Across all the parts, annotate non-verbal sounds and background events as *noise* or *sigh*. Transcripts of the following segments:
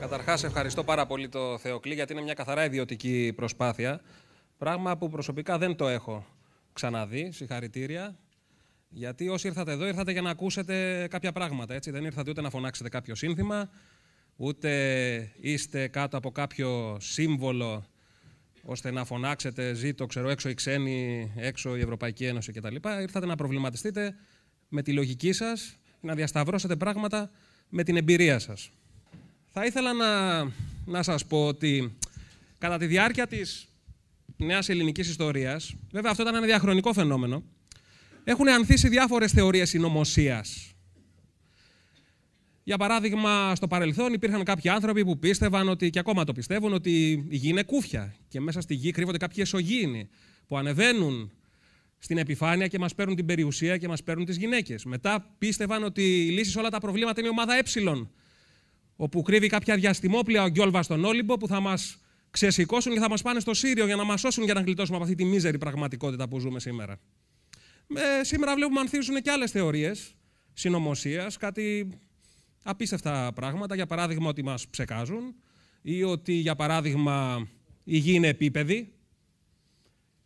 Καταρχάς, ευχαριστώ πάρα πολύ το Θεοκλή γιατί είναι μια καθαρά ιδιωτική προσπάθεια. Πράγμα που προσωπικά δεν το έχω ξαναδεί. Συγχαρητήρια. Γιατί όσοι ήρθατε εδώ, ήρθατε για να ακούσετε κάποια πράγματα. Έτσι. Δεν ήρθατε ούτε να φωνάξετε κάποιο σύνθημα, ούτε είστε κάτω από κάποιο σύμβολο ώστε να φωνάξετε ζήτω, ξέρω, έξω οι ξένοι, έξω η Ευρωπαϊκή Ένωση κτλ. Ήρθατε να προβληματιστείτε με τη λογική σας, να διασταυρώσετε πράγματα με την εμπειρία σας. Θα ήθελα να, να σας πω ότι κατά τη διάρκεια της νέας ελληνικής ιστορίας, βέβαια αυτό ήταν ένα διαχρονικό φαινόμενο, έχουν ανθίσει διάφορες θεωρίες συνωμοσίας. Για παράδειγμα, στο παρελθόν υπήρχαν κάποιοι άνθρωποι που πίστευαν ότι, και ακόμα το πιστεύουν, ότι η γη είναι κούφια και μέσα στη γη κρύβονται κάποιοι εσωγήινοι που ανεβαίνουν στην επιφάνεια και μας παίρνουν την περιουσία και μας παίρνουν τις γυναίκες. Μετά πίστευαν ότι η λύση σε όλα τα προβλήματα είναι η ομάδα ε όπου κρύβει κάποια διαστημόπλαια, ο Γκιόλβα στον Όλυμπο που θα μας ξεσηκώσουν και θα μας πάνε στο Σύριο για να μας σώσουν για να γλιτώσουμε από αυτή τη μίζερη πραγματικότητα που ζούμε σήμερα. Ε, σήμερα βλέπουμε ανθίζουν και άλλες θεωρίες συνωμοσίας, κάτι απίστευτα πράγματα. Για παράδειγμα, ότι μας ψεκάζουν ή ότι, για παράδειγμα, η γη είναι επίπεδη.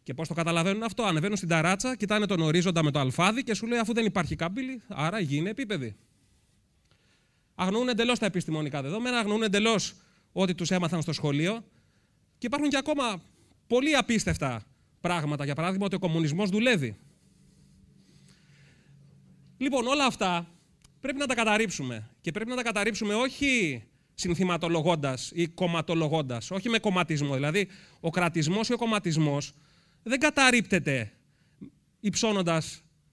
Και πώς το καταλαβαίνουν αυτό. Ανεβαίνουν στην ταράτσα, κοιτάνε τον ορίζοντα με το αλφάδι και σου λέει: Αφού δεν υπάρχει κάμπυλη, άρα η γη είναι επίπεδη αγνοούν εντελώς τα επιστημονικά δεδομένα, αγνοούν εντελώς ό,τι τους έμαθαν στο σχολείο. Και υπάρχουν και ακόμα πολύ απίστευτα πράγματα. Για παράδειγμα, ότι ο κομμουνισμός δουλεύει. Λοιπόν, όλα αυτά πρέπει να τα καταρρύψουμε. Και πρέπει να τα καταρρύψουμε όχι συνθηματολογώντας ή κομματολογώντας, όχι με κομματισμό. Δηλαδή, ο κρατισμός ή ο κομματισμός δεν καταρρύπτεται υψώνοντας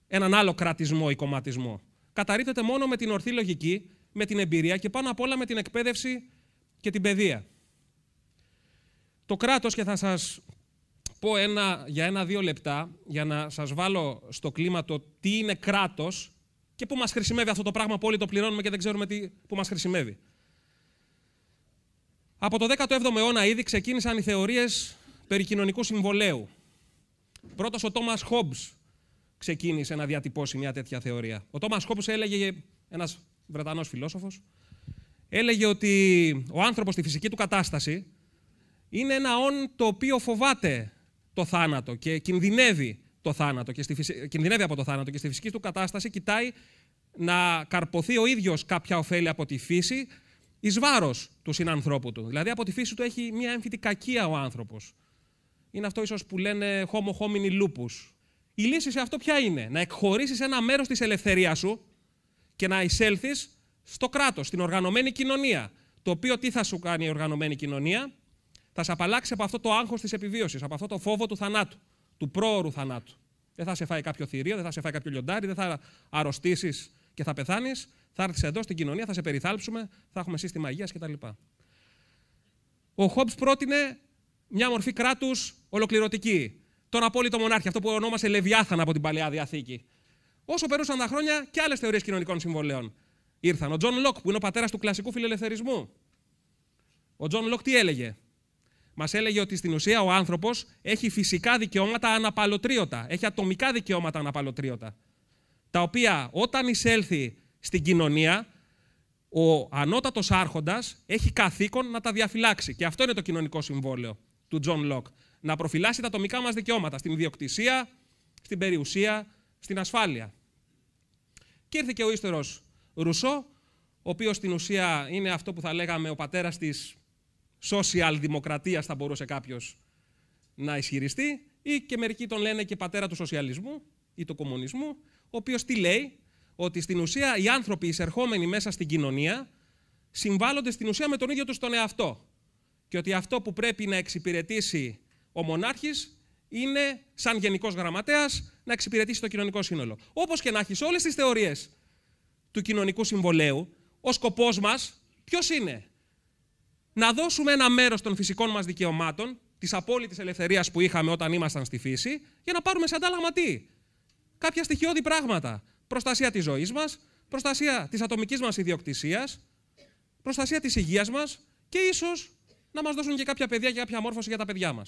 έναν άλλο κρατισμό ή κομματισμό. Καταρρύπτεται μόνο με την ορθή λογική με την εμπειρία και πάνω απ' όλα με την εκπαίδευση και την παιδεία. Το κράτος, και θα σας πω ένα, για ένα-δύο λεπτά, για να σας βάλω στο κλίμα το τι είναι κράτος και πού μας χρησιμεύει αυτό το πράγμα που όλοι το πληρώνουμε και δεν ξέρουμε τι, πού μας χρησιμεύει. Από το 17ο αιώνα ήδη ξεκίνησαν οι θεωρίες περί κοινωνικού συμβολέου. Πρώτος ο Τόμας Χόμπς ξεκίνησε να διατυπώσει μια τέτοια θεωρία. Ο Τόμας Χόμπς έλεγε, ένας Βρετανός φιλόσοφος, έλεγε ότι ο άνθρωπος στη φυσική του κατάσταση είναι ένα όν το οποίο φοβάται το θάνατο και κινδυνεύει, το θάνατο και στη κινδυνεύει από το θάνατο και στη φυσική του κατάσταση κοιτάει να καρποθεί ο ίδιος κάποια ωφέλη από τη φύση εις βάρος του συνανθρώπου του. Δηλαδή από τη φύση του έχει μια έμφυτη κακία ο άνθρωπος. Είναι αυτό ίσως που λένε homo homini lupus. Η λύση σε αυτό ποια είναι, να εκχωρήσεις ένα μέρος της ελευθερίας σου και να εισέλθεις στο κράτος, στην οργανωμένη κοινωνία. Το οποίο τι θα σου κάνει η οργανωμένη κοινωνία, θα σε απαλλάξει από αυτό το άγχος της επιβίωσης, από αυτό το φόβο του θανάτου, του πρόωρου θανάτου. Δεν θα σε φάει κάποιο θηρίο, δεν θα σε φάει κάποιο λιοντάρι, δεν θα αρρωστήσεις και θα πεθάνεις. Θα έρθεις εδώ στην κοινωνία, θα σε περιθάλψουμε, θα έχουμε σύστημα υγείας κτλ. Ο Χόμπ πρότεινε μια μορφή κράτους ολοκληρωτική. Τον απόλυτο μονάρχη, αυτό που ονόμασε Λεβιάθαν από την παλαιά διαθήκη. Όσο περούσαν τα χρόνια και άλλες θεωρίες κοινωνικών συμβολέων ήρθαν. Ο Τζον Λοκ, που είναι ο πατέρας του κλασικού φιλελευθερισμού. Ο Τζον Λοκ τι έλεγε. Μας έλεγε ότι στην ουσία ο άνθρωπος έχει φυσικά δικαιώματα αναπαλωτρίωτα. Έχει ατομικά δικαιώματα αναπαλωτρίωτα. Τα οποία όταν εισέλθει στην κοινωνία, ο ανώτατος άρχοντας έχει καθήκον να τα διαφυλάξει. Και αυτό είναι το κοινωνικό συμβόλαιο του Τζον Λοκ. Να προφυλάσει τα ατομικά μας δικαιώματα στην ιδιοκτησία, στην περιουσία, στην ασφάλεια. Και ήρθε και ο ύστερος Ρουσό, ο οποίος στην ουσία είναι αυτό που θα λέγαμε ο πατέρας της social δημοκρατία, θα μπορούσε κάποιος να ισχυριστεί, ή και μερικοί τον λένε και πατέρα του σοσιαλισμού ή του κομμουνισμού, ο οποίος τι λέει, ότι στην ουσία οι άνθρωποι εισερχόμενοι μέσα στην κοινωνία συμβάλλονται στην ουσία με τον ίδιο τους τον εαυτό. Και ότι αυτό που πρέπει να εξυπηρετήσει ο μονάρχης είναι, σαν γενικός γραμματέας, να εξυπηρετήσει το κοινωνικό σύνολο. Όπως και να έχεις όλες τις θεωρίες του κοινωνικού συμβολέου, ο σκοπός μας ποιος είναι. Να δώσουμε ένα μέρος των φυσικών μας δικαιωμάτων, της απόλυτης ελευθερίας που είχαμε όταν ήμασταν στη φύση, για να πάρουμε σε αντάλλαγμα τι. Κάποια στοιχειώδη πράγματα. Προστασία της ζωής μας, προστασία της ατομικής μας ιδιοκτησίας, προστασία της υγείας μας και ίσως να μας δώσουν και κάποια παιδιά και κάποια μόρφωση για τα παιδιά μας.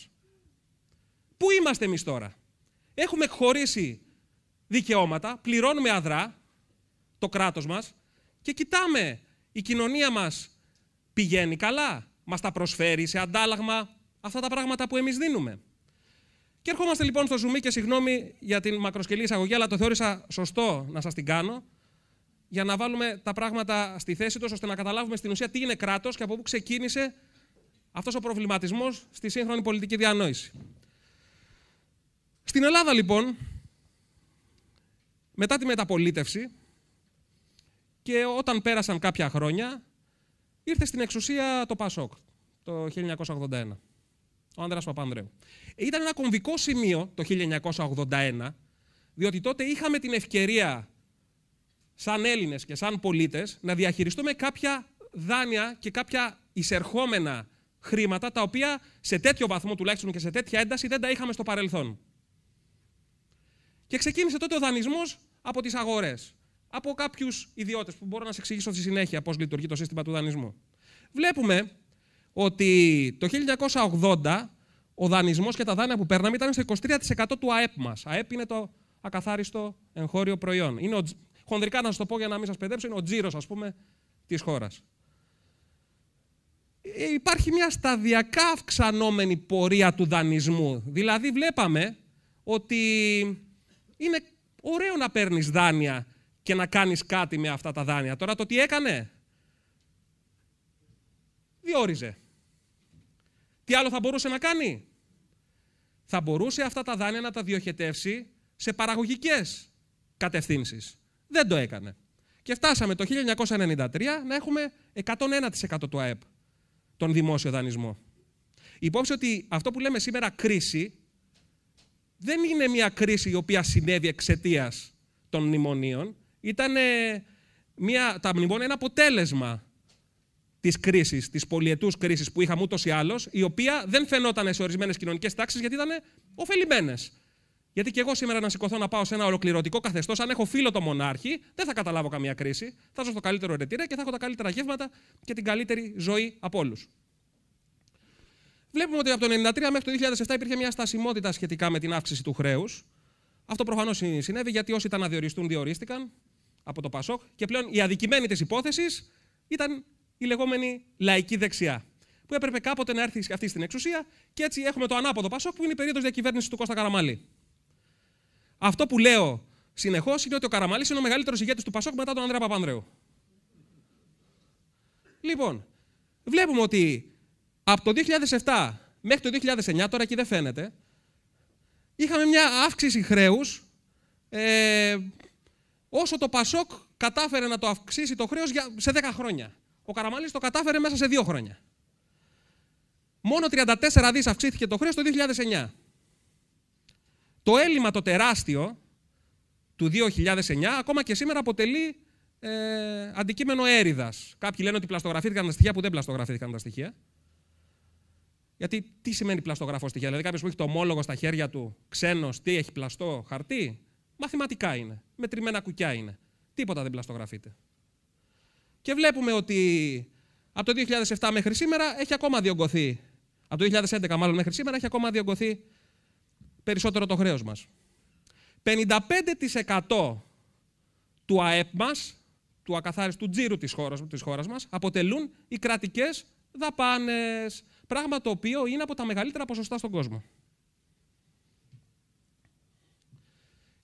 Πού είμαστε εμείς τώρα. Έχουμε χωρίσει δικαιώματα, πληρώνουμε αδρά το κράτος μας και κοιτάμε η κοινωνία μας πηγαίνει καλά, μας τα προσφέρει σε αντάλλαγμα αυτά τα πράγματα που εμείς δίνουμε. Και ερχόμαστε λοιπόν στο ζουμί και συγγνώμη για την μακροσκελή εισαγωγή, αλλά το θεώρησα σωστό να σας την κάνω, για να βάλουμε τα πράγματα στη θέση τους ώστε να καταλάβουμε στην ουσία τι είναι κράτος και από πού ξεκίνησε αυτός ο προβληματισμός στη σύγχρονη πολιτική διανόηση. Στην Ελλάδα λοιπόν, μετά τη μεταπολίτευση και όταν πέρασαν κάποια χρόνια, ήρθε στην εξουσία το ΠΑΣΟΚ το 1981. Ο Άνδρας Παπανδρέου. Ήταν ένα κομβικό σημείο το 1981, διότι τότε είχαμε την ευκαιρία σαν Έλληνες και σαν πολίτες να διαχειριστούμε κάποια δάνεια και κάποια εισερχόμενα χρήματα τα οποία σε τέτοιο βαθμό τουλάχιστον και σε τέτοια ένταση δεν τα είχαμε στο παρελθόν. Και ξεκίνησε τότε ο δανεισμός από τις αγορές. Από κάποιους ιδιώτες που μπορώ να σα εξηγήσω στη συνέχεια πώς λειτουργεί το σύστημα του δανεισμού. Βλέπουμε ότι το 1980 ο δανεισμός και τα δάνεια που παίρναμε ήταν στο 23% του ΑΕΠ μας. ΑΕΠ είναι το ακαθάριστο εγχώριο προϊόν. Είναι ο, χονδρικά να σας το πω για να μην σας παιδέψω, είναι ο τζίρος, ας πούμε, της χώρας. Ε, υπάρχει μια σταδιακά αυξανόμενη πορεία του δανεισμού. Δηλαδή, βλέπαμε ότι είναι ωραίο να παίρνεις δάνεια και να κάνεις κάτι με αυτά τα δάνεια. Τώρα το τι έκανε. Διόριζε. Τι άλλο θα μπορούσε να κάνει. Θα μπορούσε αυτά τα δάνεια να τα διοχετεύσει σε παραγωγικές κατευθύνσεις. Δεν το έκανε. Και φτάσαμε το 1993 να έχουμε 101% του ΑΕΠ, τον δημόσιο δανεισμό. Υπόψη ότι αυτό που λέμε σήμερα κρίση δεν είναι μια κρίση η οποία συνέβη εξαιτίας των μνημονίων. Ήταν μια, τα μνημόνια ένα αποτέλεσμα της κρίσης, της πολιετούς κρίσης που είχαμε ούτως ή άλλως, η αλλω η οποια δεν φαινόταν σε ορισμένες κοινωνικές τάξεις γιατί ήταν ωφελημένες. Γιατί και εγώ σήμερα να σηκωθώ να πάω σε ένα ολοκληρωτικό καθεστώς, αν έχω φίλο το μονάρχη, δεν θα καταλάβω καμία κρίση. Θα ζω στο καλύτερο ερετήρα και θα έχω τα καλύτερα γεύματα και την καλύτερη ζωή από όλους. Βλέπουμε ότι από το 1993 μέχρι το 2007 υπήρχε μια στασιμότητα σχετικά με την αύξηση του χρέους. Αυτό προφανώς συνέβη γιατί όσοι ήταν να διοριστούν, διορίστηκαν από το Πασόκ και πλέον η αδικημένη της υπόθεσης ήταν η λεγόμενη λαϊκή δεξιά. Που έπρεπε κάποτε να έρθει αυτή στην εξουσία και έτσι έχουμε το ανάποδο Πασόκ που είναι η περίοδος διακυβέρνησης του Κώστα Καραμαλή. Αυτό που λέω συνεχώς είναι ότι ο Καραμαλή είναι ο μεγαλύτερος ηγέτης του Πασόκ μετά τον Ανδρέα Παπανδρέου. Λοιπόν, βλέπουμε ότι από το 2007 μέχρι το 2009, τώρα εκεί δεν φαίνεται, είχαμε μια αύξηση χρέους ε, όσο το Πασόκ κατάφερε να το αυξήσει το χρέος σε 10 χρόνια. Ο Καραμαλής το κατάφερε μέσα σε 2 χρόνια. Μόνο 34 δις αυξήθηκε το χρέος το 2009. Το έλλειμμα το τεράστιο του 2009 ακόμα και σήμερα αποτελεί ε, αντικείμενο έρηδας. Κάποιοι λένε ότι πλαστογραφήθηκαν τα στοιχεία που δεν πλαστογραφήθηκαν τα στοιχεία. Γιατί τι σημαίνει πλαστογραφό στοιχεία. Δηλαδή, κάποιος που έχει το ομόλογο στα χέρια του, ξένος, τι έχει πλαστό, χαρτί. Μαθηματικά είναι. Μετρημένα κουκιά είναι. Τίποτα δεν πλαστογραφείται. Και βλέπουμε ότι από το 2007 μέχρι σήμερα έχει ακόμα διωγγωθεί. Από το 2011 μάλλον μέχρι σήμερα έχει ακόμα διωγγωθεί περισσότερο το χρέος μας. 55% του ΑΕΠ μας, του ακαθάριστου τζίρου της χώρας της χώρας αποτελούν οι κρατικές δαπάνες πράγμα το οποίο είναι από τα μεγαλύτερα ποσοστά στον κόσμο.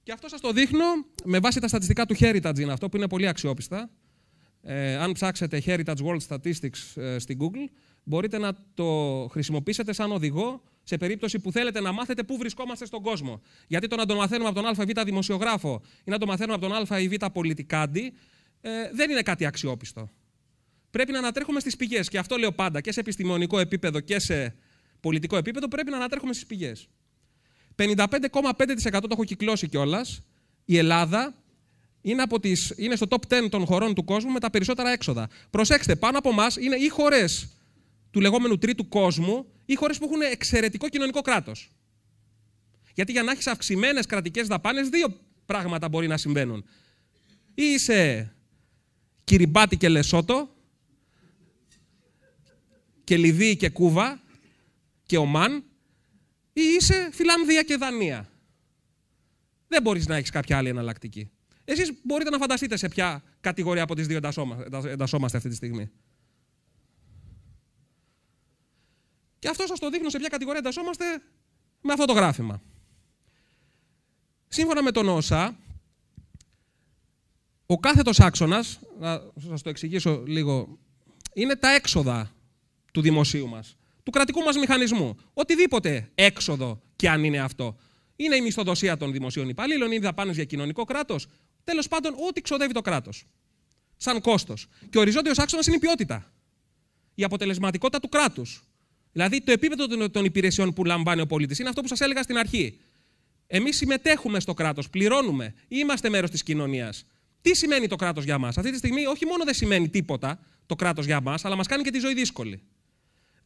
Και αυτό σας το δείχνω με βάση τα στατιστικά του Heritage, είναι αυτό που είναι πολύ αξιόπιστα. Ε, αν ψάξετε Heritage World Statistics ε, στην Google, μπορείτε να το χρησιμοποιήσετε σαν οδηγό σε περίπτωση που θέλετε να μάθετε πού βρισκόμαστε στον κόσμο. Γιατί το να το μαθαίνουμε από τον ΑΒ δημοσιογράφο ή να το μαθαίνουμε από τον ΑΒ Β πολιτικάντη ε, δεν είναι κάτι αξιόπιστο πρέπει να ανατρέχουμε στις πηγές. Και αυτό λέω πάντα και σε επιστημονικό επίπεδο και σε πολιτικό επίπεδο πρέπει να ανατρέχουμε στις πηγές. 55,5% το έχω κυκλώσει κιόλας. Η Ελλάδα είναι, από είναι στο top 10 των χωρών του κόσμου με τα περισσότερα έξοδα. Προσέξτε, πάνω από εμά είναι οι χώρες του λεγόμενου τρίτου κόσμου ή χώρες που έχουν εξαιρετικό κοινωνικό κράτος. Γιατί για να έχεις αυξημένες κρατικές δαπάνες, δύο πράγματα μπορεί να συμβαίνουν. Ή είσαι κυριμπάτη και λεσότο, και Λιβύη και Κούβα και Ομάν ή είσαι Φιλανδία και Δανία. Δεν μπορείς να έχεις κάποια άλλη εναλλακτική. Εσείς μπορείτε να φανταστείτε σε ποια κατηγορία από τις δύο εντασσόμαστε αυτή τη στιγμή. Και αυτός σας το δείχνω σε ποια κατηγορία εντασσόμαστε με αυτό το γράφημα. Σύμφωνα με τον Όσα ο κάθετος άξονας, να σας το εξηγήσω λίγο, είναι τα έξοδα του δημοσίου μας, του κρατικού μας μηχανισμού. Οτιδήποτε έξοδο και αν είναι αυτό. Είναι η μισθοδοσία των δημοσίων υπαλλήλων, είναι δαπάνες για κοινωνικό κράτος. Τέλος πάντων, ό,τι ξοδεύει το κράτος. Σαν κόστος. Και ο οριζόντιος άξονας είναι η ποιότητα. Η αποτελεσματικότητα του κράτους. Δηλαδή το επίπεδο των υπηρεσιών που λαμβάνει ο πολίτης. Είναι αυτό που σας έλεγα στην αρχή. Εμείς συμμετέχουμε στο κράτος, πληρώνουμε, είμαστε μέρος της κοινωνίας. Τι σημαίνει το κράτος για μας. Αυτή τη στιγμή, όχι μόνο δεν σημαίνει τίποτα το κράτος για μας, αλλά μας κάνει και τη ζωή δύσκολη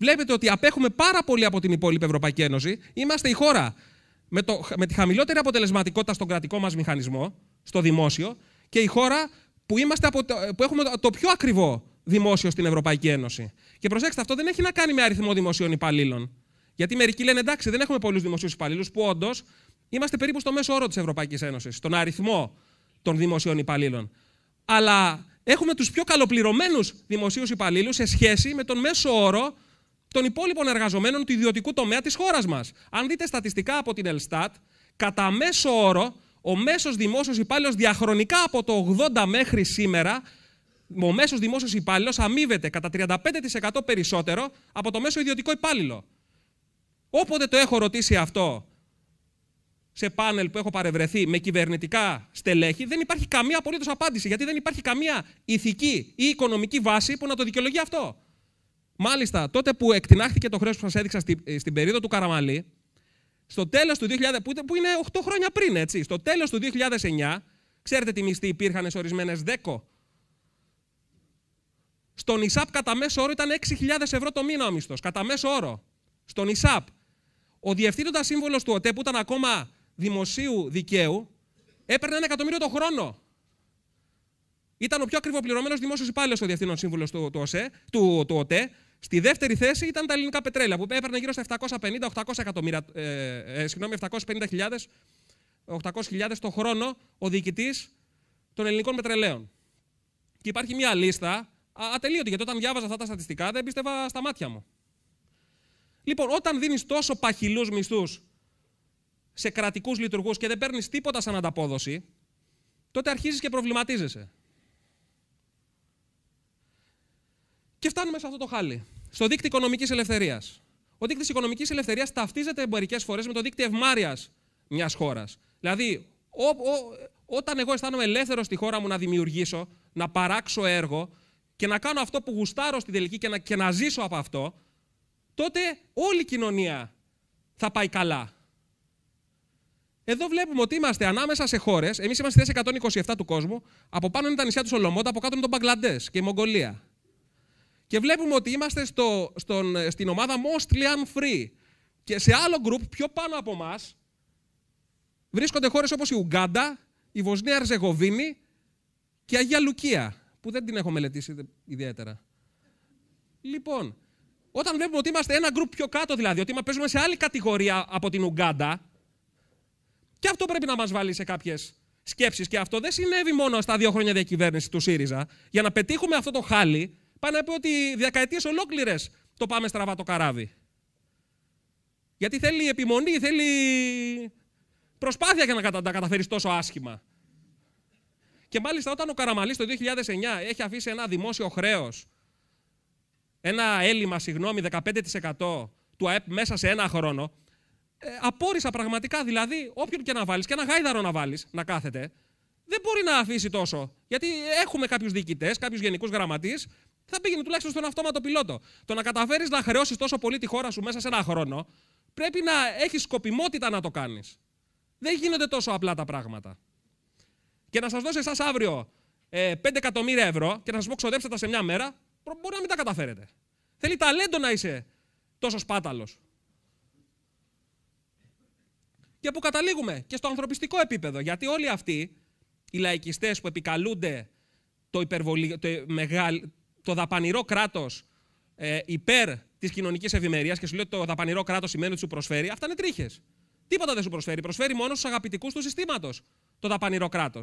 βλέπετε ότι απέχουμε πάρα πολύ από την υπόλοιπη Ευρωπαϊκή Ένωση. Είμαστε η χώρα με, το, με τη χαμηλότερη αποτελεσματικότητα στον κρατικό μας μηχανισμό, στο δημόσιο, και η χώρα που, είμαστε που έχουμε το πιο ακριβό δημόσιο στην Ευρωπαϊκή Ένωση. Και προσέξτε, αυτό δεν έχει να κάνει με αριθμό δημοσίων υπαλλήλων. Γιατί μερικοί λένε εντάξει, δεν έχουμε πολλούς δημοσίους υπαλλήλους, που όντως είμαστε περίπου στο μέσο όρο της Ευρωπαϊκής Ένωσης, στον αριθμό των δημοσίων υπαλλήλων. Αλλά έχουμε τους πιο καλοπληρωμένους δημοσίους υπαλλήλους σε σχέση με τον μέσο όρο των υπόλοιπων εργαζομένων του ιδιωτικού τομέα της χώρας μας. Αν δείτε στατιστικά από την Ελστάτ, κατά μέσο όρο, ο μέσος δημόσιος υπάλληλος διαχρονικά από το 80 μέχρι σήμερα, ο μέσος δημόσιος υπάλληλος αμείβεται κατά 35% περισσότερο από το μέσο ιδιωτικό υπάλληλο. Όποτε το έχω ρωτήσει αυτό σε πάνελ που έχω παρευρεθεί με κυβερνητικά στελέχη, δεν υπάρχει καμία απολύτως απάντηση. Γιατί δεν υπάρχει καμία ηθική ή οικονομική βάση που να το δικαιολογεί αυτό. Μάλιστα, τότε που εκτινάχθηκε το χρέος που σας έδειξα στην, ε, στην περίοδο του Καραμαλή, στο τέλος του 2000, που είναι 8 χρόνια πριν, έτσι, στο τέλος του 2009, ξέρετε τι μισθοί υπήρχαν σε ορισμένες ΔΕΚΟ. Στον ΙΣΑΠ κατά μέσο όρο ήταν 6.000 ευρώ το μήνα ο μισθός. Κατά μέσο όρο. Στον ΙΣΑΠ. Ο διευθύνοντα σύμβολος του ΟΤΕ, που ήταν ακόμα δημοσίου δικαίου, έπαιρνε ένα εκατομμύριο το χρόνο. Ήταν ο πιο ακριβοπληρωμένος δημόσιος υπάλληλος ο διευθύνων σύμβουλος του ΟΤΕ Στη δεύτερη θέση ήταν τα ελληνικά πετρέλαια που έπαιρνε γύρω στα 750-800 εκατομμύρια, ε, ε, 750.000 800.000 το χρόνο ο διοικητής των ελληνικών πετρελαίων. Και υπάρχει μια λίστα ατελείωτη, γιατί όταν διάβαζα αυτά τα στατιστικά δεν πίστευα στα μάτια μου. Λοιπόν, όταν δίνεις τόσο παχυλούς μισθούς σε κρατικούς λειτουργούς και δεν παίρνεις τίποτα σαν ανταπόδοση, τότε αρχίζεις και προβληματίζεσαι. Και φτάνουμε σε αυτό το χάλι. Στο δίκτυο οικονομικής ελευθερίας. Ο δίκτυος οικονομικής ελευθερίας ταυτίζεται μερικέ φορές με το δίκτυο ευμάρειας μιας χώρας. Δηλαδή, ο, όταν εγώ αισθάνομαι ελεύθερος στη χώρα μου να δημιουργήσω, να παράξω έργο και να κάνω αυτό που γουστάρω στη τελική και να, να ζήσω από αυτό, τότε όλη η κοινωνία θα πάει καλά. Εδώ βλέπουμε ότι είμαστε ανάμεσα σε χώρες. Εμείς είμαστε στη θέση 127 του κόσμου. Από πάνω είναι τα νησιά του Σολομότα, από κάτω είναι το Μπαγκλαντές και η Μογγολία. Και βλέπουμε ότι είμαστε στο, στον, στην ομάδα mostly Free». Και σε άλλο group, πιο πάνω από εμά, βρίσκονται χώρες όπως η Ουγγάντα, η Βοσνία Αρζεγοβίνη και η Αγία Λουκία, που δεν την έχω μελετήσει ιδιαίτερα. Λοιπόν, όταν βλέπουμε ότι είμαστε ένα group πιο κάτω, δηλαδή, ότι παίζουμε σε άλλη κατηγορία από την Ουγγάντα, και αυτό πρέπει να μας βάλει σε κάποιες σκέψεις. Και αυτό δεν συνέβη μόνο στα δύο χρόνια διακυβέρνησης του ΣΥΡΙΖΑ. Για να πετύχουμε αυτό το χάλι, Πάει να πει ότι δεκαετίε ολόκληρες το πάμε στραβά το καράβι. Γιατί θέλει επιμονή, θέλει προσπάθεια για να τα καταφέρεις τόσο άσχημα. Και μάλιστα όταν ο Καραμαλής το 2009 έχει αφήσει ένα δημόσιο χρέος, ένα έλλειμμα, συγγνώμη, 15% του ΑΕΠ μέσα σε ένα χρόνο, ε, απόρρισα πραγματικά, δηλαδή όποιον και να βάλεις, και ένα γάιδαρο να βάλεις, να κάθεται, δεν μπορεί να αφήσει τόσο. Γιατί έχουμε κάποιους διοικητές, κάποιους γενικούς γραμματείς, θα πήγαινε τουλάχιστον στον αυτόματο πιλότο. Το να καταφέρεις να χρεώσεις τόσο πολύ τη χώρα σου μέσα σε ένα χρόνο, πρέπει να έχεις σκοπιμότητα να το κάνεις. Δεν γίνονται τόσο απλά τα πράγματα. Και να σας δώσω εσάς αύριο ε, 5 εκατομμύρια ευρώ και να σας πω ξοδέψτε τα σε μια μέρα, μπορεί να μην τα καταφέρετε. Θέλει ταλέντο να είσαι τόσος σπάταλος. Και που καταλήγουμε και στο ανθρωπιστικό επίπεδο. Γιατί όλοι αυτοί οι λαϊκιστές που επικαλούνται το, υπερβολι... το, μεγαλ το δαπανηρό κράτος ε, υπέρ της κοινωνικής ευημερίας και σου λέει ότι το δαπανηρό κράτος σημαίνει ότι σου προσφέρει, αυτά είναι τρίχες. Τίποτα δεν σου προσφέρει. Προσφέρει μόνο στους αγαπητικούς του συστήματος το δαπανηρό κράτος.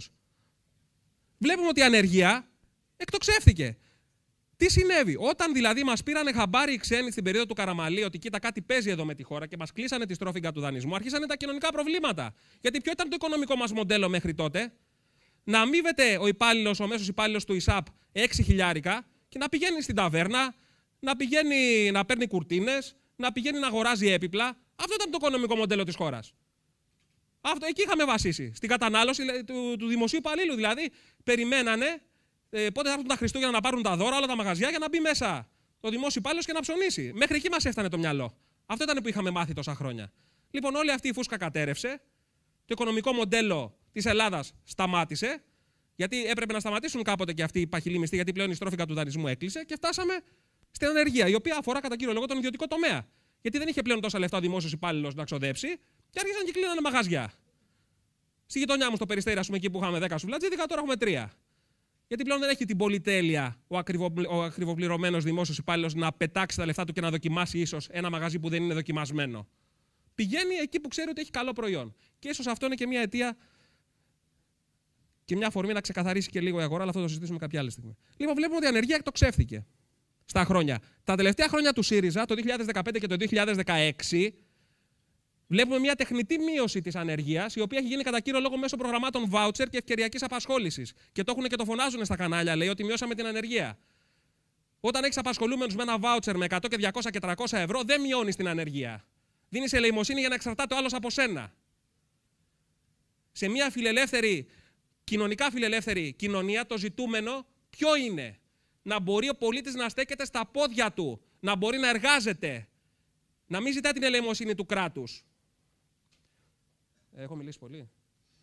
Βλέπουμε ότι η ανεργία εκτοξεύθηκε. Τι συνέβη, όταν δηλαδή μας πήρανε χαμπάρι οι ξένοι στην περίοδο του Καραμαλή ότι κοίτα κάτι παίζει εδώ με τη χώρα και μας κλείσανε τη στρόφιγγα του δανεισμού, αρχίσαν τα κοινωνικά προβλήματα. Γιατί ποιο ήταν το οικονομικό μας μοντέλο μέχρι τότε, να αμείβεται ο υπάλληλος, ο μέσος υπάλληλος του ΙΣΑΠ 6 χιλιάρικα και να πηγαίνει στην ταβέρνα, να πηγαίνει να παίρνει κουρτίνες, να πηγαίνει να αγοράζει έπιπλα. Αυτό ήταν το οικονομικό μοντέλο της χώρας. Αυτό εκεί είχαμε βασίσει. Στην κατανάλωση του, του δημοσίου υπαλλήλου. Δηλαδή, περιμένανε ε, πότε θα έρθουν τα Χριστούγεννα να πάρουν τα δώρα, όλα τα μαγαζιά για να μπει μέσα το δημόσιο υπάλληλος και να ψωνίσει. Μέχρι εκεί μας έφτανε το μυαλό. Αυτό ήταν που είχαμε μάθει τόσα χρόνια. Λοιπόν, όλη αυτή η φούσκα κατέρευσε. Το οικονομικό μοντέλο της Ελλάδας σταμάτησε. Γιατί έπρεπε να σταματήσουν κάποτε και αυτοί οι παχυλοί μισθοί, γιατί πλέον η στρόφικα του δανεισμού έκλεισε και φτάσαμε στην ανεργία, η οποία αφορά κατά κύριο λόγο τον ιδιωτικό τομέα. Γιατί δεν είχε πλέον τόσα λεφτά ο δημόσιος υπάλληλος να ξοδέψει και άρχισαν και κλείνανε μαγαζιά. Στη γειτονιά μου στο περιστέρι, ας πούμε, εκεί που είχαμε 10 σουβλατζίδικα, τώρα έχουμε 3. Γιατί πλέον δεν έχει την πολυτέλεια ο, ακριβοπλη, ο ακριβοπληρωμένος δημόσιος υπάλληλος να πετάξει τα λεφτά του και να δοκιμάσει ίσως ένα μαγαζί που δεν είναι δοκιμασμένο. Πηγαίνει εκεί που ξέρει ότι έχει καλό προϊόν. Και ίσως αυτό είναι και μια αιτία και μια αφορμή να ξεκαθαρίσει και λίγο η αγορά, αλλά αυτό το συζητήσουμε κάποια άλλη στιγμή. Λοιπόν, βλέπουμε ότι η ανεργία εκτοξεύθηκε στα χρόνια. Τα τελευταία χρόνια του ΣΥΡΙΖΑ, το 2015 και το 2016, βλέπουμε μια τεχνητή μείωση της ανεργίας, η οποία έχει γίνει κατά κύριο λόγο μέσω προγραμμάτων voucher και ευκαιριακής απασχόλησης. Και το έχουν και το φωνάζουν στα κανάλια, λέει, ότι μειώσαμε την ανεργία. Όταν έχεις απασχολούμενους με ένα voucher με 100 και 200 και 300 ευρώ, δεν μειώνεις την ανεργία. Δίνεις ελεημοσύνη για να εξαρτάται ο άλλος από σένα. Σε μια φιλελεύθερη κοινωνικά φιλελεύθερη κοινωνία το ζητούμενο ποιο είναι. Να μπορεί ο πολίτης να στέκεται στα πόδια του, να μπορεί να εργάζεται, να μην ζητά την ελεημοσύνη του κράτους. Ε, έχω μιλήσει πολύ.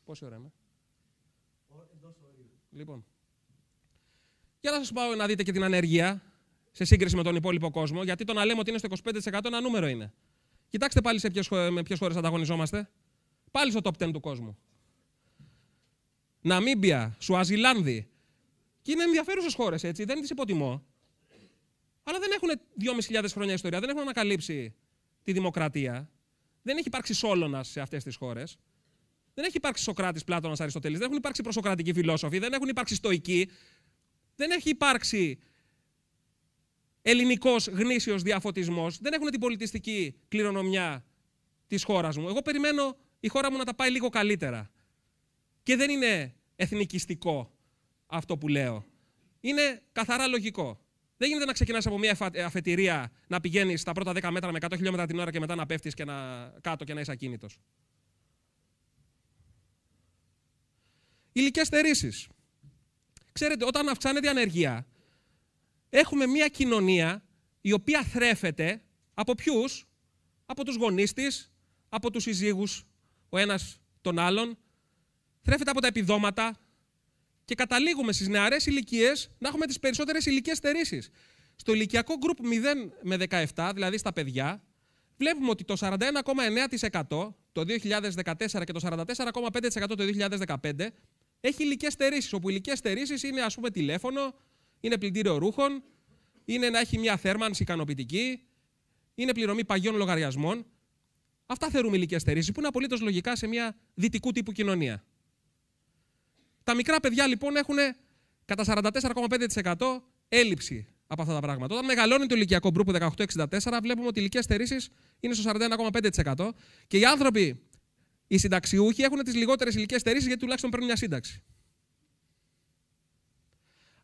Πόση ώρα είμαι. Λοιπόν. Για να σας πάω να δείτε και την ανεργία σε σύγκριση με τον υπόλοιπο κόσμο, γιατί το να λέμε ότι είναι στο 25% ένα νούμερο είναι. Κοιτάξτε πάλι σε ποιες, με ποιες χώρες ανταγωνιζόμαστε. Πάλι στο top 10 του κόσμου. Ναμίμπια, Σουαζιλάνδη. Και είναι ενδιαφέρουσες χώρες, έτσι. Δεν τις υποτιμώ. Αλλά δεν έχουν 2.500 χρόνια ιστορία. Δεν έχουν ανακαλύψει τη δημοκρατία. Δεν έχει υπάρξει Σόλωνας σε αυτές τις χώρες. Δεν έχει υπάρξει Σοκράτης, Πλάτωνας, Αριστοτέλης. Δεν έχουν υπάρξει προσοκρατικοί φιλόσοφοι. Δεν έχουν υπάρξει στοικοί. Δεν έχει υπάρξει ελληνικός γνήσιος διαφωτισμός. Δεν έχουν την πολιτιστική κληρονομιά της χώρας μου. Εγώ περιμένω η χώρα μου να τα πάει λίγο καλύτερα. Και δεν είναι εθνικιστικό αυτό που λέω. Είναι καθαρά λογικό. Δεν γίνεται να ξεκινάς από μια αφετηρία να πηγαίνεις τα πρώτα 10 μέτρα με 100 χιλιόμετρα την ώρα και μετά να πέφτεις και να κάτω και να είσαι ακίνητος. Υλικές στερήσεις. Ξέρετε, όταν αυξάνεται η ανεργία, έχουμε μια κοινωνία η οποία θρέφεται από ποιους, από τους γονείς της, από τους συζύγους ο ένας τον άλλον, θρέφεται από τα επιδόματα και καταλήγουμε στις νεαρές ηλικίες να έχουμε τις περισσότερες ηλικίες στερήσεις. Στο ηλικιακό group 0 με 17, δηλαδή στα παιδιά, βλέπουμε ότι το 41,9% το 2014 και το 44,5% το 2015 έχει ηλικίε στερήσεις. Όπου ηλικίε στερήσεις είναι, ας πούμε, τηλέφωνο, είναι πλυντήριο ρούχων, είναι να έχει μια θέρμανση ικανοποιητική, είναι πληρωμή παγιών λογαριασμών. Αυτά θεωρούμε ηλικίε στερήσεις, που είναι απολύτως λογικά σε μια δυτικού τύπου κοινωνία. Τα μικρά παιδιά λοιπόν έχουν κατά 44,5% έλλειψη από αυτά τα πράγματα. Όταν μεγαλώνει το ηλικιακό γκρουπ 18-64, βλέπουμε ότι οι ηλικίε στερήσεις είναι στο 41,5%. Και οι άνθρωποι, οι συνταξιούχοι, έχουν τις λιγότερες ηλικίε στερήσεις γιατί τουλάχιστον παίρνουν μια σύνταξη.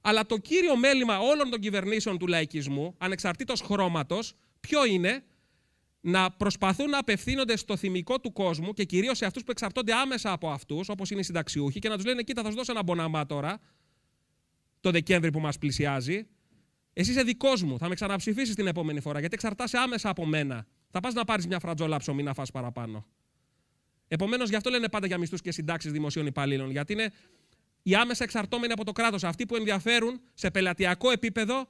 Αλλά το κύριο μέλημα όλων των κυβερνήσεων του λαϊκισμού, ανεξαρτήτως χρώματος, ποιο είναι να προσπαθούν να απευθύνονται στο θυμικό του κόσμου και κυρίως σε αυτούς που εξαρτώνται άμεσα από αυτούς, όπως είναι οι συνταξιούχοι, και να τους λένε: Κοίτα, θα σα δώσω ένα μποναμά τώρα, το Δεκέμβρη που μας πλησιάζει. Εσύ είσαι δικός μου, θα με ξαναψηφίσεις την επόμενη φορά, γιατί εξαρτάσαι άμεσα από μένα. Θα πας να πάρεις μια φρατζόλα ψωμί να φας παραπάνω. Επομένως, γι' αυτό λένε πάντα για μισθούς και συντάξεις δημοσίων υπαλλήλων, γιατί είναι οι άμεσα εξαρτώμενοι από το κράτος, αυτοί που ενδιαφέρουν σε πελατειακό επίπεδο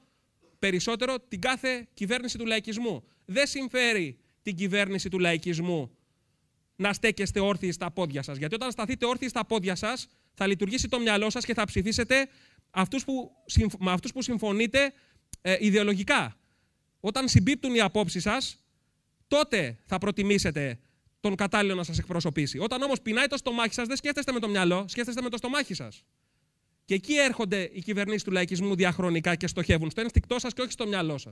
περισσότερο την κάθε κυβέρνηση του λαϊκισμού. Δεν συμφέρει την κυβέρνηση του λαϊκισμού να στέκεστε όρθιοι στα πόδια σας. Γιατί όταν σταθείτε όρθιοι στα πόδια σας, θα λειτουργήσει το μυαλό σας και θα ψηφίσετε αυτούς που, με αυτούς που συμφωνείτε ε, ιδεολογικά. Όταν συμπίπτουν οι απόψεις σας, τότε θα προτιμήσετε τον κατάλληλο να σας εκπροσωπήσει. Όταν όμως πεινάει το στομάχι σας, δεν σκέφτεστε με το μυαλό, σκέφτεστε με το στομάχι σας. Και εκεί έρχονται οι κυβερνήσεις του λαϊκισμού διαχρονικά και στοχεύουν στο ένστικτό σας και όχι στο μυαλό σας.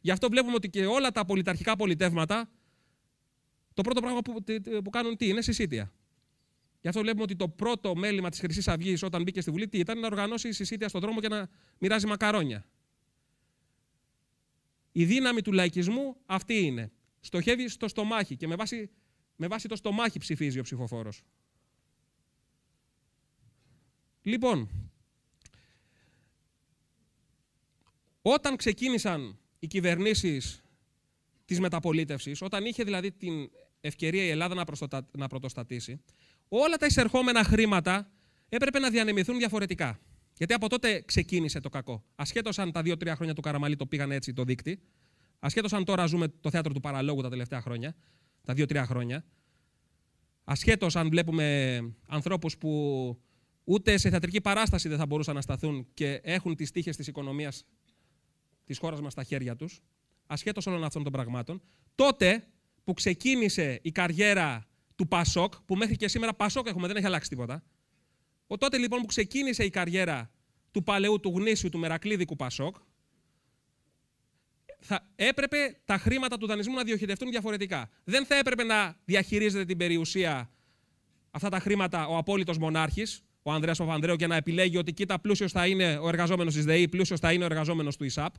Γι' αυτό βλέπουμε ότι και όλα τα πολιταρχικά πολιτεύματα, το πρώτο πράγμα που, που κάνουν τι είναι συσίτια. Γι' αυτό βλέπουμε ότι το πρώτο μέλημα της Χρυσής Αυγής όταν μπήκε στη Βουλή τι ήταν να οργανώσει συσίτια στον δρόμο και να μοιράζει μακαρόνια. Η δύναμη του λαϊκισμού αυτή είναι. Στοχεύει στο στομάχι και με βάση, με βάση το στομάχι ψηφίζει ο ψηφοφόρος. Λοιπόν, όταν ξεκίνησαν οι κυβερνήσεις της μεταπολίτευσης, όταν είχε δηλαδή την ευκαιρία η Ελλάδα να πρωτοστατήσει, όλα τα εισερχόμενα χρήματα έπρεπε να διανεμηθούν διαφορετικά. Γιατί από τότε ξεκίνησε το κακό. Ασχέτως αν τα δύο-τρία χρόνια του Καραμαλή το πήγαν έτσι το δίκτυ, ασχέτως αν τώρα ζούμε το θέατρο του παραλόγου τα τελευταία χρόνια, τα δύο-τρία χρόνια, ασχέτως αν βλέπουμε ανθρώπους που Ούτε σε θεατρική παράσταση δεν θα μπορούσαν να σταθούν και έχουν τις τύχες της οικονομίας της χώρας μας στα χέρια τους, ασχέτως όλων αυτών των πραγμάτων. Τότε που ξεκίνησε η καριέρα του Πασόκ, που μέχρι και σήμερα Πασόκ έχουμε, δεν έχει αλλάξει τίποτα. Ο τότε λοιπόν που ξεκίνησε η καριέρα του παλαιού, του γνήσιου, του μερακλίδικου Πασόκ, θα έπρεπε τα χρήματα του δανεισμού να διοχετευτούν διαφορετικά. Δεν θα έπρεπε να διαχειρίζεται την περιουσία αυτά τα χρήματα ο απόλυτος μονάρχης ο Ανδρέας Παπανδρέου και να επιλέγει ότι κοίτα, πλούσιος θα είναι ο εργαζόμενος της ΔΕΗ, πλούσιος θα είναι ο εργαζόμενος του ΙΣΑΠ.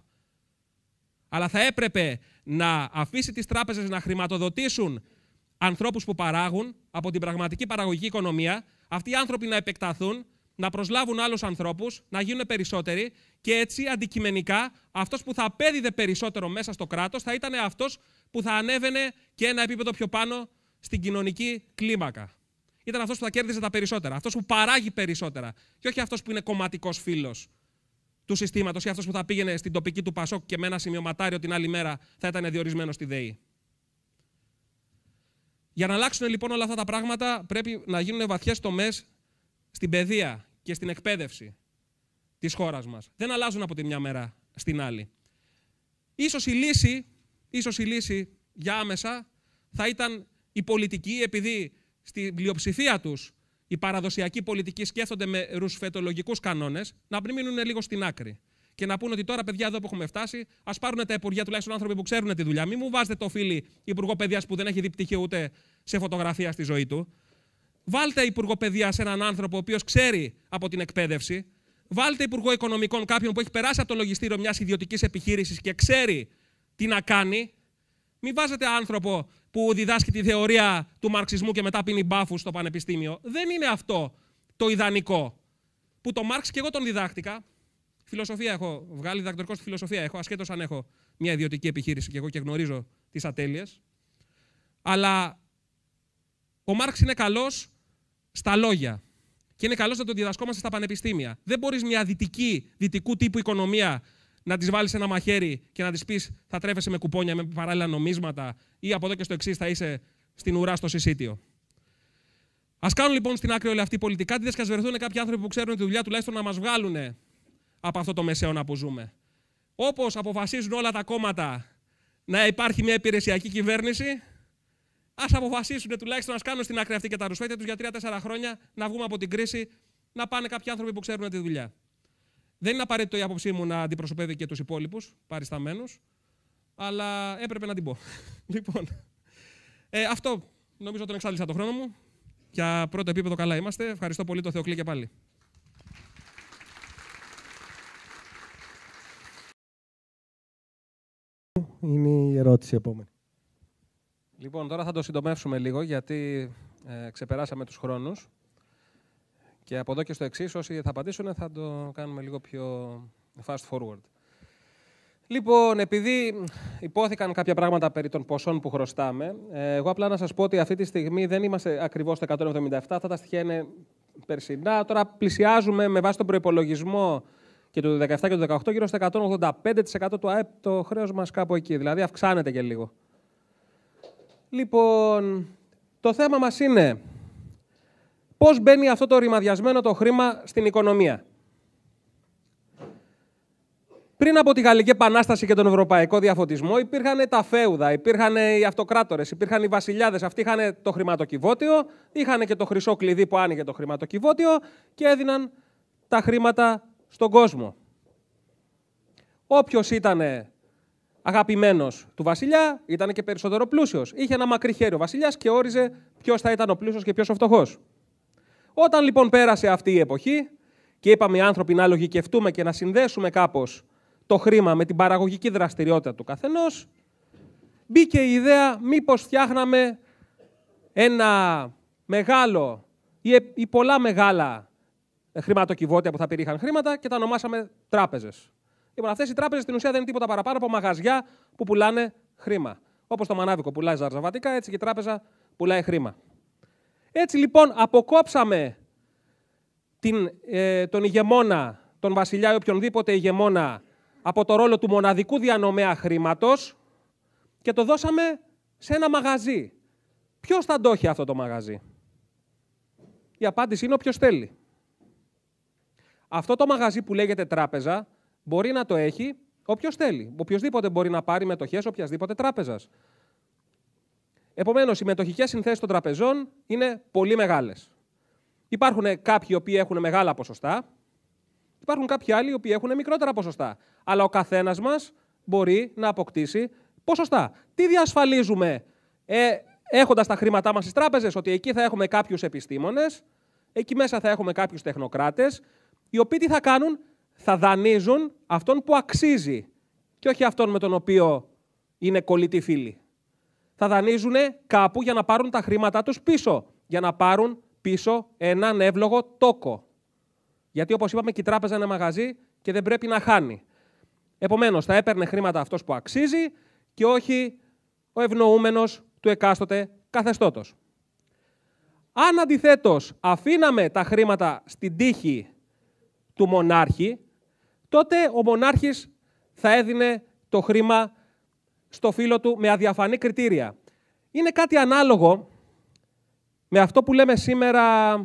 Αλλά θα έπρεπε να αφήσει τις τράπεζες να χρηματοδοτήσουν ανθρώπους που παράγουν από την πραγματική παραγωγική οικονομία, αυτοί οι άνθρωποι να επεκταθούν, να προσλάβουν άλλους ανθρώπους, να γίνουν περισσότεροι και έτσι αντικειμενικά αυτός που θα απέδιδε περισσότερο μέσα στο κράτος θα ήταν αυτός που θα ανέβαινε και ένα επίπεδο πιο πάνω στην κοινωνική κλίμακα ήταν αυτός που θα κέρδιζε τα περισσότερα. Αυτός που παράγει περισσότερα. Και όχι αυτός που είναι κομματικός φίλος του συστήματος ή αυτός που θα πήγαινε στην τοπική του Πασόκ και με ένα σημειωματάριο την άλλη μέρα θα ήταν διορισμένος στη ΔΕΗ. Για να αλλάξουν λοιπόν όλα αυτά τα πράγματα, πρέπει να γίνουν βαθιές τομές στην παιδεία και στην εκπαίδευση της χώρας μας. Δεν αλλάζουν από τη μια μέρα στην άλλη. Ίσως η ίσως η λύση για άμεσα θα ήταν η πολιτική, επειδή στην πλειοψηφία τους οι παραδοσιακοί πολιτικοί σκέφτονται με ρουσφετολογικούς κανόνες, να μην μείνουν λίγο στην άκρη. Και να πούνε ότι τώρα, παιδιά, εδώ που έχουμε φτάσει, ας πάρουν τα υπουργεία τουλάχιστον άνθρωποι που ξέρουν τη δουλειά. Μην μου βάζετε το φίλι υπουργό παιδείας που δεν έχει δει πτυχίο ούτε σε φωτογραφία στη ζωή του. Βάλτε υπουργό παιδείας έναν άνθρωπο ο οποίος ξέρει από την εκπαίδευση. Βάλτε υπουργό οικονομικών κάποιον που έχει περάσει από το λογιστήριο μιας ιδιωτικής επιχείρησης και ξέρει τι να κάνει μην βάζετε άνθρωπο που διδάσκει τη θεωρία του μαρξισμού και μετά πίνει μπάφους στο πανεπιστήμιο. Δεν είναι αυτό το ιδανικό. Που το Μάρξ και εγώ τον διδάχτηκα Φιλοσοφία έχω βγάλει, διδακτορικό στη φιλοσοφία έχω, ασχέτως αν έχω μια ιδιωτική επιχείρηση και εγώ και γνωρίζω τις ατέλειες. Αλλά ο Μάρξ είναι καλός στα λόγια. Και είναι καλός να τον διδασκόμαστε στα πανεπιστήμια. Δεν μπορείς μια δυτική, δυτικού τύπου οικονομία να τη βάλεις ένα μαχαίρι και να τη πεις θα τρέφεσαι με κουπόνια, με παράλληλα νομίσματα ή από εδώ και στο εξής θα είσαι στην ουρά στο συσίτιο. Ας κάνουν λοιπόν στην άκρη όλοι αυτοί πολιτικά, τι και βρεθούν κάποιοι άνθρωποι που ξέρουν τη δουλειά τουλάχιστον να μας βγάλουν από αυτό το μεσαίωνα που ζούμε. Όπως αποφασίζουν όλα τα κόμματα να υπάρχει μια υπηρεσιακή κυβέρνηση, ας αποφασίσουν τουλάχιστον να κάνουν στην άκρη αυτή και τα ρουσφέτια τους για 3-4 χρόνια να βγούμε από την κρίση, να πάνε κάποιοι άνθρωποι που ξέρουν τη δουλειά. Δεν είναι απαραίτητο η άποψή μου να αντιπροσωπεύει και τους υπόλοιπους παρισταμένους, αλλά έπρεπε να την πω. *laughs* λοιπόν, ε, αυτό νομίζω τον εξάντλησα τον χρόνο μου. Για πρώτο επίπεδο καλά είμαστε. Ευχαριστώ πολύ το Θεοκλή και πάλι. Είναι η ερώτηση επόμενη. Λοιπόν, τώρα θα το συντομεύσουμε λίγο γιατί ε, ξεπεράσαμε τους χρόνους. Και από εδώ και στο εξής, όσοι θα απαντήσουν, θα το κάνουμε λίγο πιο fast forward. Λοιπόν, επειδή υπόθηκαν κάποια πράγματα περί των ποσών που χρωστάμε, ε, εγώ απλά να σας πω ότι αυτή τη στιγμή δεν είμαστε ακριβώς στο 177, αυτά τα στοιχεία είναι περσινά. Τώρα πλησιάζουμε με βάση τον προπολογισμό και το 17 και το 18 γύρω στο 185% του ΑΕΠ το χρέος μας κάπου εκεί, δηλαδή αυξάνεται και λίγο. Λοιπόν, το θέμα μας είναι Πώς μπαίνει αυτό το ρημαδιασμένο το χρήμα στην οικονομία. Πριν από τη Γαλλική Επανάσταση και τον Ευρωπαϊκό Διαφωτισμό, υπήρχαν τα φέουδα, υπήρχαν οι αυτοκράτορες, υπήρχαν οι βασιλιάδες. Αυτοί είχαν το χρηματοκιβώτιο, είχαν και το χρυσό κλειδί που άνοιγε το χρηματοκιβώτιο και έδιναν τα χρήματα στον κόσμο. Όποιος ήταν αγαπημένος του βασιλιά, ήταν και περισσότερο πλούσιος. Είχε ένα μακρύ χέρι ο βασιλιάς και όριζε ποιος θα ήταν ο πλούσιος και ποιος ο φτωχός. Όταν λοιπόν πέρασε αυτή η εποχή και είπαμε οι άνθρωποι να λογικευτούμε και να συνδέσουμε κάπως το χρήμα με την παραγωγική δραστηριότητα του καθενός, μπήκε η ιδέα μήπως φτιάχναμε ένα μεγάλο ή πολλά μεγάλα χρηματοκιβώτια που θα περίχαν χρήματα και τα ονομάσαμε τράπεζες. Λοιπόν, αυτές οι τράπεζες στην ουσία δεν είναι τίποτα παραπάνω από μαγαζιά που πουλάνε χρήμα. Όπως το μανάβικο πουλάει ζαρζαβατικά, έτσι και η τράπεζα πουλάει χρήμα. Έτσι λοιπόν αποκόψαμε την, ε, τον ηγεμόνα, τον βασιλιά ή οποιονδήποτε ηγεμόνα από το ρόλο του μοναδικού διανομέα χρήματος και το δώσαμε σε ένα μαγαζί. Ποιος θα το έχει αυτό το μαγαζί. Η απάντηση είναι όποιος θέλει. Αυτό το μαγαζί που λέγεται τράπεζα μπορεί να το έχει όποιος θέλει. Οποιοςδήποτε μπορεί να πάρει μετοχές οποιασδήποτε τράπεζας. Επομένως, οι μετοχικές συνθέσεις των τραπεζών είναι πολύ μεγάλες. Υπάρχουν κάποιοι οι οποίοι έχουν μεγάλα ποσοστά, υπάρχουν κάποιοι άλλοι οι οποίοι έχουν μικρότερα ποσοστά. Αλλά ο καθένας μας μπορεί να αποκτήσει ποσοστά. Τι διασφαλίζουμε ε, έχοντας τα χρήματά μας στις τράπεζες, ότι εκεί θα έχουμε κάποιους επιστήμονες, εκεί μέσα θα έχουμε κάποιους τεχνοκράτες, οι οποίοι τι θα κάνουν, θα δανείζουν αυτόν που αξίζει και όχι αυτόν με τον οποίο είναι κολλητή φίλη θα δανείζουν κάπου για να πάρουν τα χρήματά τους πίσω. Για να πάρουν πίσω έναν εύλογο τόκο. Γιατί όπως είπαμε και η τράπεζα είναι μαγαζί και δεν πρέπει να χάνει. Επομένως θα έπαιρνε χρήματα αυτός που αξίζει και όχι ο ευνοούμενος του εκάστοτε καθεστώτος. Αν αντιθέτως αφήναμε τα χρήματα στην τύχη του μονάρχη, τότε ο μονάρχης θα έδινε το χρήμα στο φίλο του με αδιαφανή κριτήρια. Είναι κάτι ανάλογο με αυτό που λέμε σήμερα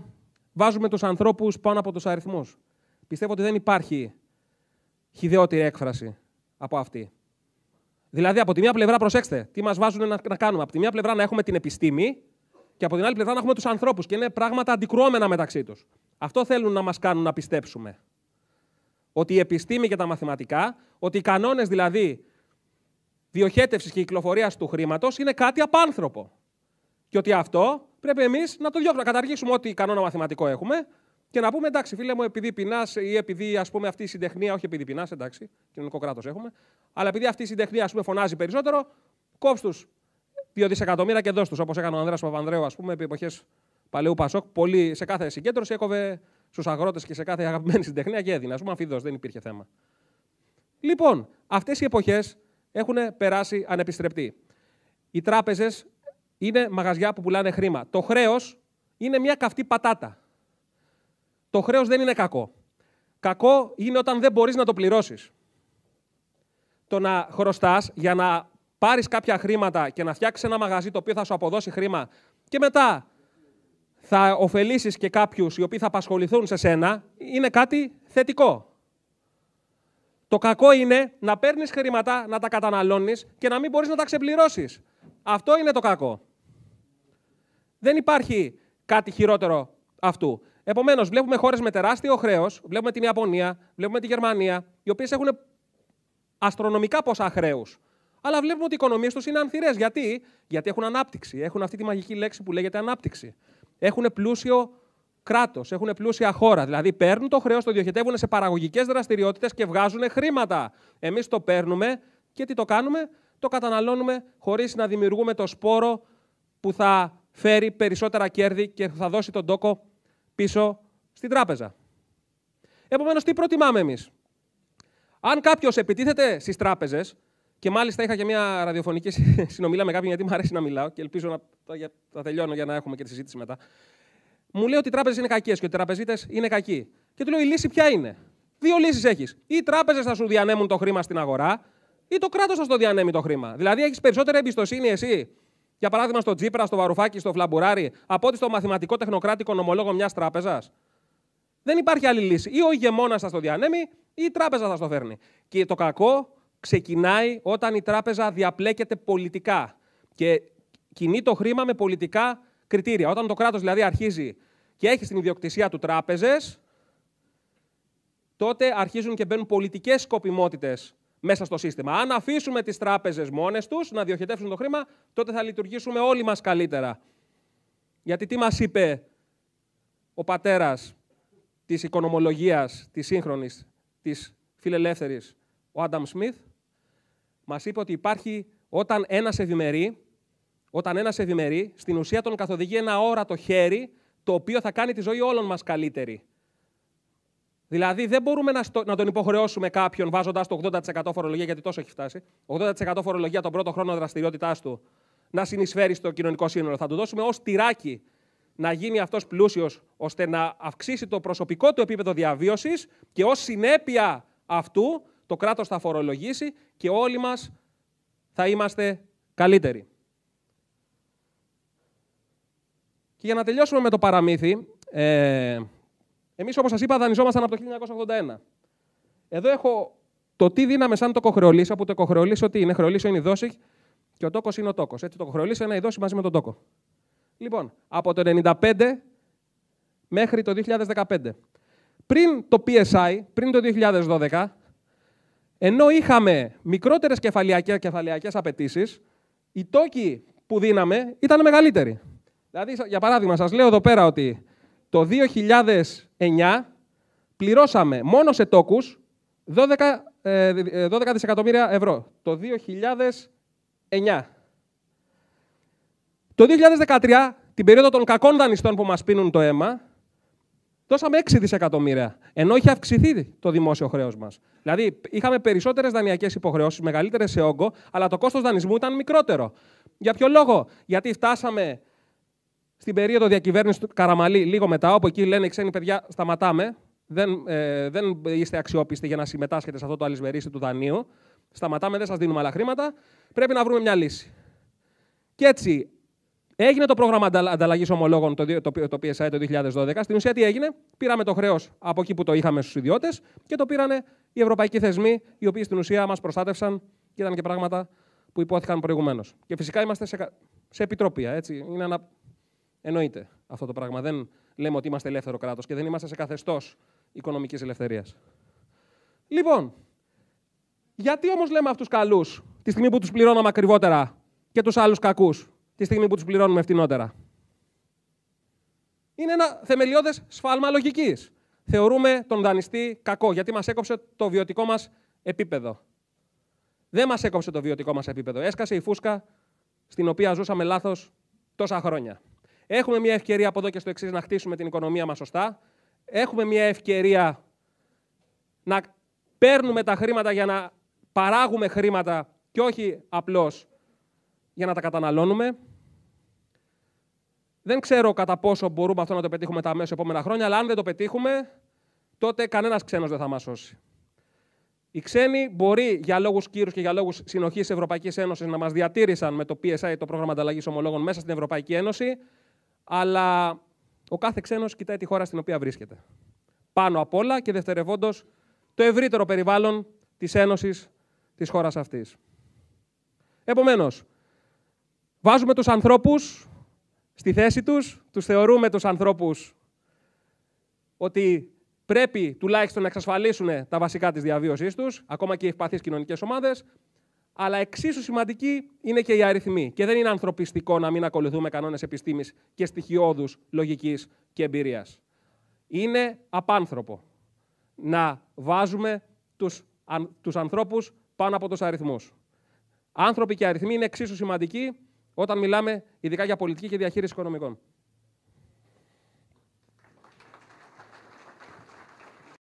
βάζουμε τους ανθρώπους πάνω από τους αριθμούς. Πιστεύω ότι δεν υπάρχει χιδεώτη έκφραση από αυτή. Δηλαδή, από τη μία πλευρά, προσέξτε, τι μας βάζουν να, κάνουμε. Από τη μία πλευρά να έχουμε την επιστήμη και από την άλλη πλευρά να έχουμε τους ανθρώπους και είναι πράγματα αντικρουόμενα μεταξύ τους. Αυτό θέλουν να μας κάνουν να πιστέψουμε. Ότι η επιστήμη και τα μαθηματικά, ότι οι κανόνες δηλαδή διοχέτευσης και κυκλοφορίας του χρήματος είναι κάτι απάνθρωπο. Και ότι αυτό πρέπει εμείς να το διώξουμε. Να καταργήσουμε ό,τι κανόνα μαθηματικό έχουμε και να πούμε εντάξει, φίλε μου, επειδή πεινάς ή επειδή ας πούμε, αυτή η συντεχνία, όχι επειδή πεινάς, εντάξει, κοινωνικό κράτος έχουμε, αλλά επειδή αυτή η συντεχνία ας πούμε, φωνάζει περισσότερο, κόψ τους δυο δισεκατομμύρια και δώσ' τους. Όπως έκανε ο Ανδρέας Παπανδρέου, ας πούμε, επί εποχές παλαιού Πασόκ, πολύ, σε κάθε συγκέντρωση έκοβε στους αγρότες και σε κάθε αγαπημένη συντεχνία και έδινε. Ας πούμε, δεν υπήρχε θέμα. Λοιπόν, αυτές οι εποχές έχουν περάσει ανεπιστρεπτοί. Οι τράπεζες είναι μαγαζιά που πουλάνε χρήμα. Το χρέος είναι μια καυτή πατάτα. Το χρέος δεν είναι κακό. Κακό είναι όταν δεν μπορείς να το πληρώσεις. Το να χρωστάς για να πάρεις κάποια χρήματα και να φτιάξεις ένα μαγαζί το οποίο θα σου αποδώσει χρήμα και μετά θα ωφελήσεις και κάποιους οι οποίοι θα απασχοληθούν σε σένα, είναι κάτι θετικό. Το κακό είναι να παίρνεις χρήματα, να τα καταναλώνεις και να μην μπορείς να τα ξεπληρώσεις. Αυτό είναι το κακό. Δεν υπάρχει κάτι χειρότερο αυτού. Επομένως, βλέπουμε χώρες με τεράστιο χρέος, βλέπουμε την Ιαπωνία, βλέπουμε τη Γερμανία, οι οποίες έχουν αστρονομικά ποσά χρέους. Αλλά βλέπουμε ότι οι οικονομίες τους είναι ανθυρές. Γιατί? Γιατί έχουν ανάπτυξη. Έχουν αυτή τη μαγική λέξη που λέγεται ανάπτυξη. Έχουν πλούσιο κράτος, έχουν πλούσια χώρα. Δηλαδή παίρνουν το χρέος, το διοχετεύουν σε παραγωγικές δραστηριότητες και βγάζουν χρήματα. Εμείς το παίρνουμε και τι το κάνουμε, το καταναλώνουμε χωρίς να δημιουργούμε το σπόρο που θα φέρει περισσότερα κέρδη και θα δώσει τον τόκο πίσω στην τράπεζα. Επομένως, τι προτιμάμε εμείς. Αν κάποιος επιτίθεται στις τράπεζες, και μάλιστα είχα και μια ραδιοφωνική συνομιλία με κάποιον, γιατί μου αρέσει να μιλάω και ελπίζω να τα τελειώνω για να έχουμε και τη συζήτηση μετά μου λέει ότι οι τράπεζες είναι κακές και οι τραπεζίτες είναι κακοί. Και του λέω: Η λύση ποια είναι. Δύο λύσεις έχεις. Ή οι τράπεζες θα σου διανέμουν το χρήμα στην αγορά, ή το κράτος θα σου το διανέμει το χρήμα. Δηλαδή, έχεις περισσότερη εμπιστοσύνη εσύ, για παράδειγμα, στο Τζίπρα, στο Βαρουφάκι, στο Φλαμπουράρι, από ότι στο μαθηματικό τεχνοκράτικο νομολόγο μιας τράπεζας. Δεν υπάρχει άλλη λύση. Ή ο ηγεμόνας θα στο διανέμει, ή η τράπεζα θα στο φέρνει. Και το κακό ξεκινάει όταν η τράπεζα διαπλέκεται πολιτικά και κινεί το χρήμα με πολιτικά κριτήρια. Όταν το κράτος δηλαδή αρχίζει και έχει στην ιδιοκτησία του τράπεζες, τότε αρχίζουν και μπαίνουν πολιτικές σκοπιμότητες μέσα στο σύστημα. Αν αφήσουμε τις τράπεζες μόνες τους να διοχετεύσουν το χρήμα, τότε θα λειτουργήσουμε όλοι μας καλύτερα. Γιατί τι μας είπε ο πατέρας της οικονομολογίας, της σύγχρονης, της φιλελεύθερης, ο Άνταμ Σμιθ, μας είπε ότι υπάρχει όταν ένας ευημερεί, όταν ένας ευημερεί, στην ουσία τον καθοδηγεί ένα όρατο χέρι, το οποίο θα κάνει τη ζωή όλων μας καλύτερη. Δηλαδή, δεν μπορούμε να, τον υποχρεώσουμε κάποιον βάζοντας το 80% φορολογία, γιατί τόσο έχει φτάσει. 80% φορολογία τον πρώτο χρόνο δραστηριότητάς του να συνεισφέρει στο κοινωνικό σύνολο. Θα του δώσουμε ως τυράκι να γίνει αυτός πλούσιος, ώστε να αυξήσει το προσωπικό του επίπεδο διαβίωσης και ως συνέπεια αυτού το κράτος θα φορολογήσει και όλοι μας θα είμαστε καλύτεροι. Και για να τελειώσουμε με το παραμύθι, ε, εμείς όπως σας είπα δανειζόμασταν από το 1981. Εδώ έχω το τι δίναμε σαν το κοχρεολίσο, που το κοχρεολίσο τι είναι, χρεολίσο είναι η δόση και ο τόκος είναι ο τόκος. Έτσι το κοχρεολίσο είναι η δόση μαζί με τον τόκο. Λοιπόν, από το 1995 μέχρι το 2015. Πριν το PSI, πριν το 2012, ενώ είχαμε μικρότερες κεφαλιακές, απαιτήσεις, οι τόκοι που δίναμε ήταν μεγαλύτεροι. Δηλαδή, για παράδειγμα, σας λέω εδώ πέρα ότι το 2009 πληρώσαμε μόνο σε τόκους 12, ε, δισεκατομμύρια ευρώ. Το 2009. Το 2013, την περίοδο των κακών δανειστών που μας πίνουν το αίμα, δώσαμε 6 δισεκατομμύρια, ενώ είχε αυξηθεί το δημόσιο χρέος μας. Δηλαδή, είχαμε περισσότερες δανειακές υποχρεώσεις, μεγαλύτερες σε όγκο, αλλά το κόστος δανεισμού ήταν μικρότερο. Για ποιο λόγο, Γιατί φτάσαμε στην περίοδο διακυβέρνησης του Καραμαλή, λίγο μετά, όπου εκεί λένε οι ξένοι παιδιά, σταματάμε. Δεν, ε, δεν είστε αξιόπιστοι για να συμμετάσχετε σε αυτό το αλυσβερίσι του δανείου. Σταματάμε, δεν σας δίνουμε άλλα χρήματα. Πρέπει να βρούμε μια λύση. Και έτσι έγινε το πρόγραμμα ανταλλαγής ομολόγων το, το, το PSI το 2012. Στην ουσία τι έγινε, πήραμε το χρέος από εκεί που το είχαμε στους ιδιώτες και το πήρανε οι ευρωπαϊκοί θεσμοί, οι οποίοι στην ουσία μας προστάτευσαν και ήταν και πράγματα που υπόθηκαν προηγουμένως. Και φυσικά είμαστε σε, σε επιτροπία. Έτσι. Είναι ένα Εννοείται αυτό το πράγμα. Δεν λέμε ότι είμαστε ελεύθερο κράτος και δεν είμαστε σε καθεστώς οικονομικής ελευθερίας. Λοιπόν, γιατί όμως λέμε αυτούς καλούς τη στιγμή που τους πληρώναμε ακριβότερα και τους άλλους κακούς τη στιγμή που τους πληρώνουμε φτηνότερα. Είναι ένα θεμελιώδες σφάλμα λογικής. Θεωρούμε τον δανειστή κακό γιατί μας έκοψε το βιωτικό μας επίπεδο. Δεν μας έκοψε το βιωτικό μας επίπεδο. Έσκασε η φούσκα στην οποία ζούσαμε λάθος τόσα χρόνια. Έχουμε μια ευκαιρία από εδώ και στο εξής να χτίσουμε την οικονομία μας σωστά. Έχουμε μια ευκαιρία να παίρνουμε τα χρήματα για να παράγουμε χρήματα και όχι απλώς για να τα καταναλώνουμε. Δεν ξέρω κατά πόσο μπορούμε αυτό να το πετύχουμε τα μέσα επόμενα χρόνια, αλλά αν δεν το πετύχουμε, τότε κανένας ξένος δεν θα μας σώσει. Οι ξένοι μπορεί για λόγους κύρους και για λόγους συνοχής Ευρωπαϊκής Ένωσης να μας διατήρησαν με το PSI, το πρόγραμμα ανταλλαγής ομολόγων, μέσα στην Ευρωπαϊκή Ένωση αλλά ο κάθε ξένος κοιτάει τη χώρα στην οποία βρίσκεται. Πάνω απ' όλα και δευτερευόντως το ευρύτερο περιβάλλον της Ένωσης της χώρας αυτής. Επομένως, βάζουμε τους ανθρώπους στη θέση τους, τους θεωρούμε τους ανθρώπους ότι πρέπει τουλάχιστον να εξασφαλίσουν τα βασικά της διαβίωσής τους, ακόμα και οι ευπαθείς κοινωνικές ομάδες, αλλά εξίσου σημαντική είναι και η αριθμή. Και δεν είναι ανθρωπιστικό να μην ακολουθούμε κανόνες επιστήμης και στοιχειώδους λογικής και εμπειρίας. Είναι απάνθρωπο να βάζουμε τους τους ανθρώπους πάνω από τους αριθμούς. Άνθρωποι και αριθμοί είναι εξίσου σημαντικοί όταν μιλάμε ειδικά για πολιτική και διαχείριση οικονομικών.